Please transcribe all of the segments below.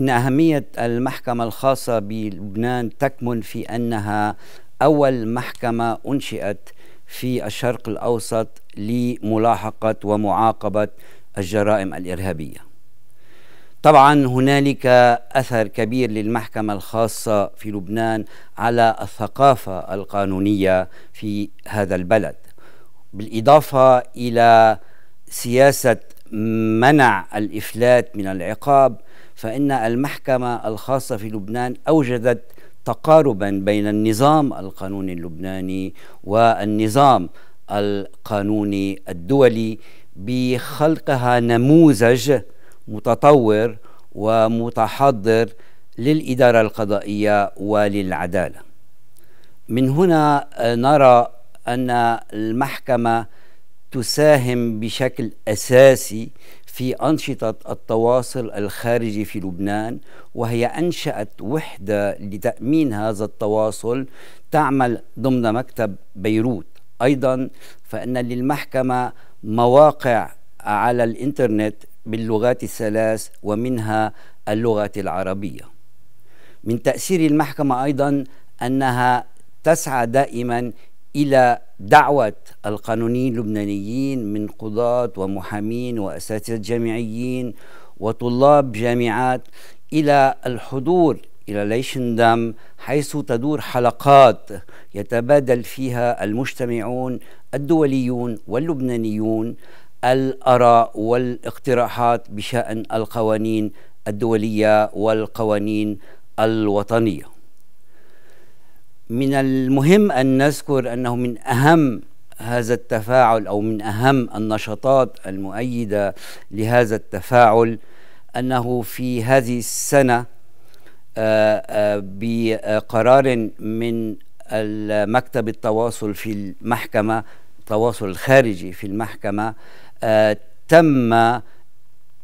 ان اهميه المحكمه الخاصه بلبنان تكمن في انها اول محكمه انشئت في الشرق الاوسط لملاحقه ومعاقبه الجرائم الارهابيه. طبعا هنالك اثر كبير للمحكمه الخاصه في لبنان على الثقافه القانونيه في هذا البلد. بالاضافه الى سياسه منع الافلات من العقاب فإن المحكمة الخاصة في لبنان أوجدت تقاربا بين النظام القانوني اللبناني والنظام القانوني الدولي بخلقها نموذج متطور ومتحضر للإدارة القضائية وللعدالة من هنا آه، نرى أن المحكمة تساهم بشكل أساسي في أنشطة التواصل الخارجي في لبنان وهي أنشأت وحدة لتأمين هذا التواصل تعمل ضمن مكتب بيروت أيضا فإن للمحكمة مواقع على الإنترنت باللغات الثلاث ومنها اللغة العربية من تأثير المحكمة أيضا أنها تسعى دائما الى دعوه القانونيين اللبنانيين من قضاه ومحامين واساتذه جامعيين وطلاب جامعات الى الحضور الى ليشندم حيث تدور حلقات يتبادل فيها المجتمعون الدوليون واللبنانيون الاراء والاقتراحات بشان القوانين الدوليه والقوانين الوطنيه من المهم أن نذكر أنه من أهم هذا التفاعل أو من أهم النشاطات المؤيدة لهذا التفاعل أنه في هذه السنة آه، آه، بقرار من مكتب التواصل في المحكمة التواصل الخارجي في المحكمة آه، تم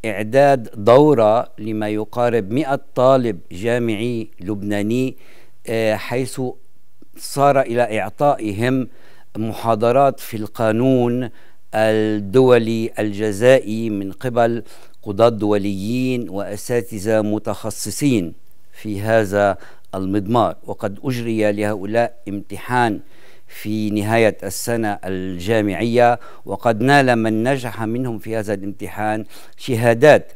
إعداد دورة لما يقارب 100 طالب جامعي لبناني حيث صار الى اعطائهم محاضرات في القانون الدولي الجزائي من قبل قضاة دوليين واساتذه متخصصين في هذا المضمار وقد اجري لهؤلاء امتحان في نهاية السنة الجامعية وقد نال من نجح منهم في هذا الامتحان شهادات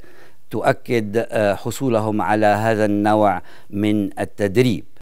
تؤكد آه، حصولهم على هذا النوع من التدريب